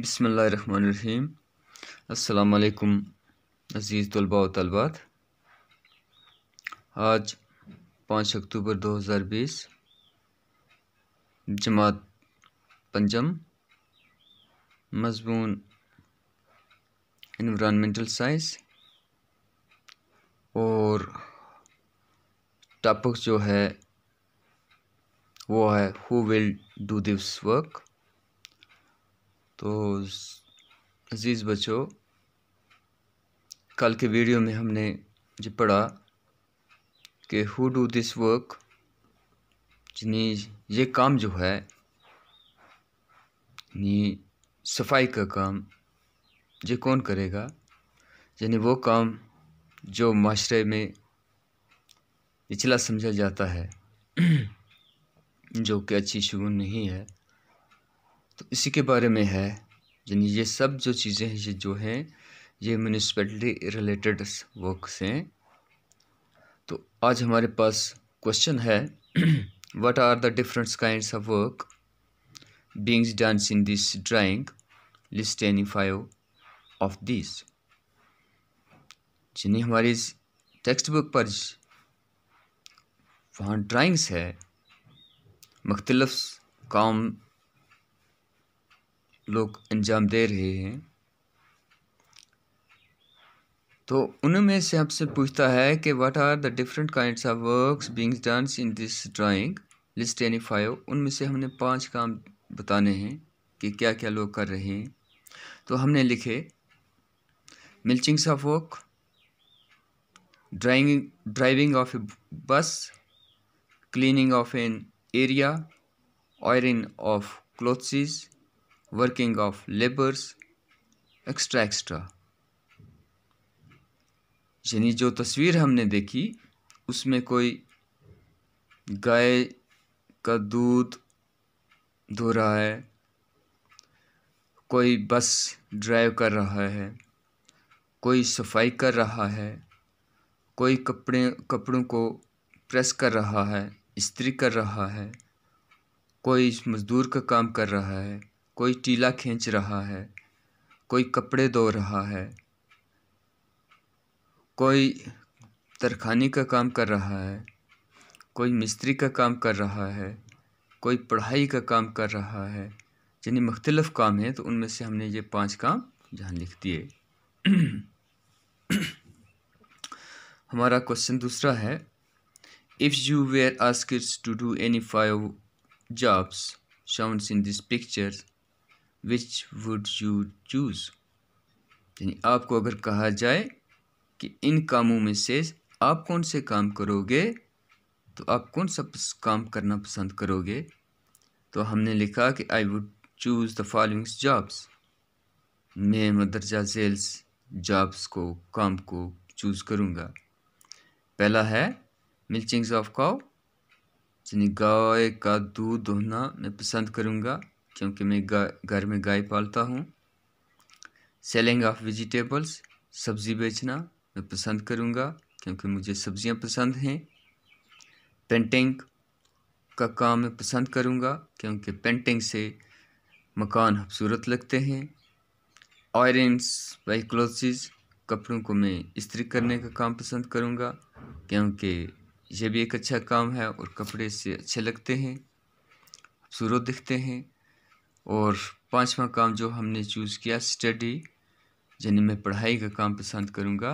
बिसमीम अलकुम अज़ीज़ तलबा तलबात आज पाँच अक्टूबर 2020 जमात पंजम मजमून इन्वामेंटल साइंस और टॉपिक जो है वो है who will do this work तो अज़ीज़ बच्चों कल के वीडियो में हमने जो पढ़ा कि हु डू दिस वर्क यानी ये काम जो है यानी सफाई का काम ये कौन करेगा यानी वो काम जो माशरे में निचला समझा जाता है जो कि अच्छी शगुन नहीं है तो इसी के बारे में है यानी ये सब जो चीज़ें हैं ये जो हैं ये म्यूनिसपैलिटी रिलेटेड वर्क हैं तो आज हमारे पास क्वेश्चन है what are the different kind of work beings done in this drawing list any five of this जिन्हें हमारी इस टेक्स्ट बुक पर वहाँ ड्राइंग्स है मख्तलफ़ काम लोग अंजाम दे रहे हैं तो उनमें से आपसे पूछता है कि what are the different kinds of works being done in this drawing list any five उनमें से हमने पांच काम बताने हैं कि क्या क्या लोग कर रहे हैं तो हमने लिखे मिल्चिंग्स of work drawing driving of a bus cleaning of an area ironing of clothes working of labors extra extra यानी जो तस्वीर हमने देखी उसमें कोई गाय का दूध धो रहा है कोई बस ड्राइव कर रहा है कोई सफाई कर रहा है कोई कपड़े कपड़ों को प्रेस कर रहा है इस्त्री कर रहा है कोई मज़दूर का काम कर रहा है कोई टीला खींच रहा है कोई कपड़े धो रहा है कोई तरखानी का काम कर रहा है कोई मिस्त्री का काम कर रहा है कोई पढ़ाई का काम कर रहा है यानी मुख्तलफ़ काम है तो उनमें से हमने ये पांच काम जहाँ लिख दिए हमारा क्वेश्चन दूसरा है if you were asked to do any five jobs shown in this pictures which would you choose यानी आपको अगर कहा जाए कि इन कामों में से आप कौन से काम करोगे तो आप कौन सा काम करना पसंद करोगे तो हमने लिखा कि I would choose the following jobs मैं मदरजा सेल्स जॉब्स को काम को चूज़ करूँगा पहला है मिल्चिंग्स ऑफ काओ यानी गाय का दूध दोहना मैं पसंद करूँगा क्योंकि मैं घर में गाय पालता हूँ सेलिंग ऑफ वेजिटेबल्स सब्ज़ी बेचना मैं पसंद करूँगा क्योंकि मुझे सब्ज़ियाँ पसंद हैं पेंटिंग का काम मैं पसंद करूँगा क्योंकि पेंटिंग से मकान खूबसूरत लगते हैं आयरन्स वही क्लोथ्स कपड़ों को मैं इस्त्री करने का काम पसंद करूँगा क्योंकि यह भी एक अच्छा काम है और कपड़े से अच्छे लगते हैं खूबसूरत दिखते हैं और पाँचवा काम जो हमने चूज़ किया स्टडी यानी मैं पढ़ाई का काम पसंद करूँगा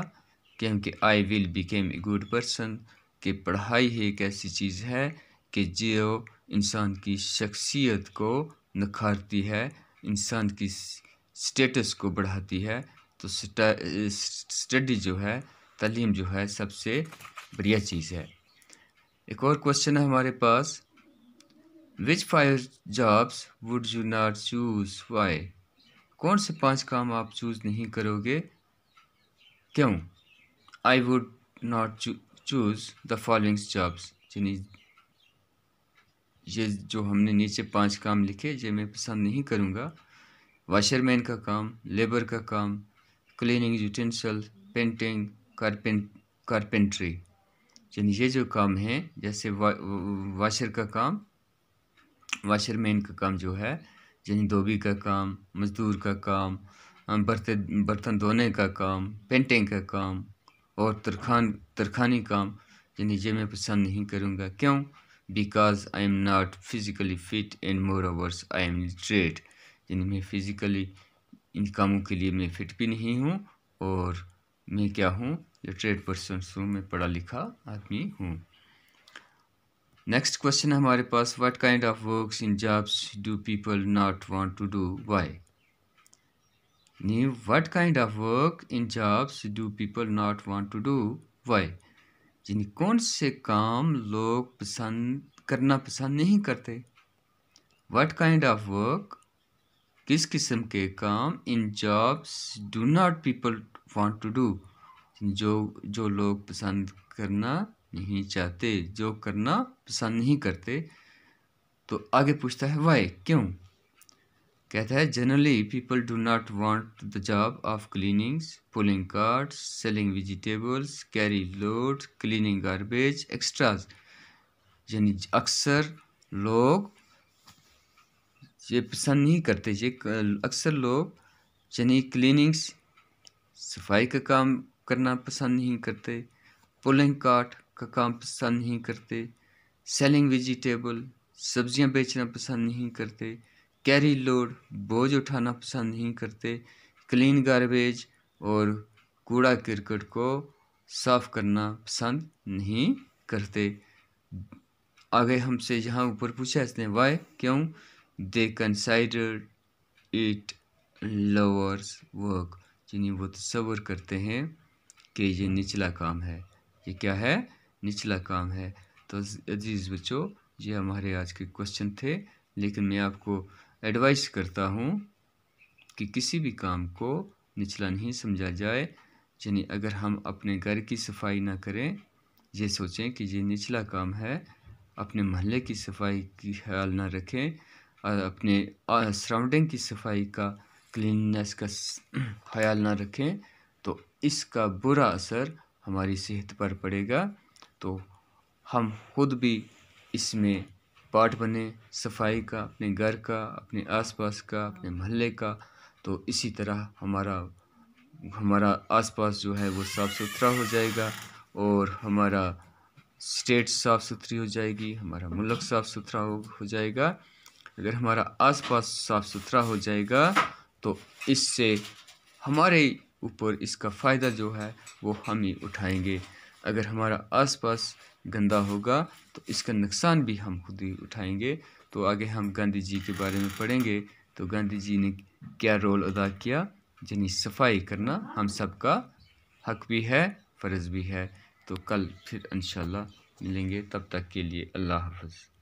क्योंकि I will become a good person कि पढ़ाई ही एक ऐसी चीज़ है कि जो इंसान की शख्सियत को नखारती है इंसान की स्टेटस को बढ़ाती है तो स्टडी जो है तलीम जो है सबसे बढ़िया चीज़ है एक और क्वेश्चन है हमारे पास which five jobs would you not choose why कौन से पांच काम आप चूज़ नहीं करोगे क्यों I would not choose the following jobs यानी ये जो हमने नीचे पांच काम लिखे ये मैं पसंद नहीं करूँगा वाशरमैन का काम लेबर का काम cleaning utensil painting carpent carpentry यानी ये जो काम हैं जैसे वा, वाशर का काम वाशरमैन का काम जो है यानी धोबी का काम मज़दूर का काम बर्तन बर्तन धोने का काम पेंटिंग का काम और तरखान तरखानी काम यानी ये मैं पसंद नहीं करूँगा क्यों because I am not physically fit and moreover I am literate यानी मैं फ़िज़िकली इन कामों के लिए मैं फिट भी नहीं हूँ और मैं क्या हूँ लिटरेट पर्सन हूँ मैं पढ़ा लिखा आदमी हूँ नेक्स्ट क्वेश्चन है हमारे पास what kind of works in jobs do people not want to do why नी what kind of work in jobs do people not want to do why यानी कौन से काम लोग पसंद करना पसंद नहीं करते व्हाट काइंड ऑफ वर्क किस किस्म के काम in jobs do not people want to do जो जो लोग पसंद करना नहीं चाहते जो करना पसंद नहीं करते तो आगे पूछता है वाई क्यों कहता है generally people do not want the job of cleanings pulling carts selling vegetables carry load cleaning garbage extras यानी अक्सर लोग ये पसंद नहीं करते ये अक्सर लोग यानी क्लीनिंग्स सफाई का काम करना पसंद नहीं करते पुलिंग कार्ड का काम पसंद नहीं करते सेलिंग वेजिटेबल सब्जियां बेचना पसंद नहीं करते कैरी लोड बोझ उठाना पसंद नहीं करते क्लीन गारबेज और कूड़ा करकट को साफ करना पसंद नहीं करते आगे हमसे यहाँ ऊपर पूछा इसने वाई क्यों they consider it labours work यानी वो तस्वर करते हैं कि ये निचला काम है ये क्या है निचला काम है तो अजीज़ बच्चों ये हमारे आज के क्वेश्चन थे लेकिन मैं आपको एडवाइस करता हूँ कि किसी भी काम को निचला नहीं समझा जाए यानी अगर हम अपने घर की सफाई ना करें ये सोचें कि ये निचला काम है अपने महल्ले की सफाई की ख्याल ना रखें और अपने सराउंडिंग की सफाई का क्लीननेस का ख्याल ना रखें तो इसका बुरा असर हमारी सेहत पर पड़ेगा तो हम खुद भी इसमें पार्ट बने सफाई का अपने घर का अपने आसपास का अपने मोहल्ले का तो इसी तरह हमारा हमारा आसपास जो है वो साफ़ सुथरा हो जाएगा और हमारा स्टेट साफ़ सुथरी हो जाएगी हमारा मुल्क साफ़ सुथरा हो, हो जाएगा अगर हमारा आसपास साफ़ सुथरा हो जाएगा तो इससे हमारे ऊपर इसका फ़ायदा जो है वो हम ही उठाएंगे अगर हमारा आसपास गंदा होगा तो इसका नुकसान भी हम खुद ही उठाएंगे तो आगे हम गांधी जी के बारे में पढ़ेंगे तो गांधी जी ने क्या रोल अदा किया यानी सफाई करना हम सबका हक भी है फ़र्ज़ भी है तो कल फिर इन मिलेंगे तब तक के लिए अल्लाह हाफ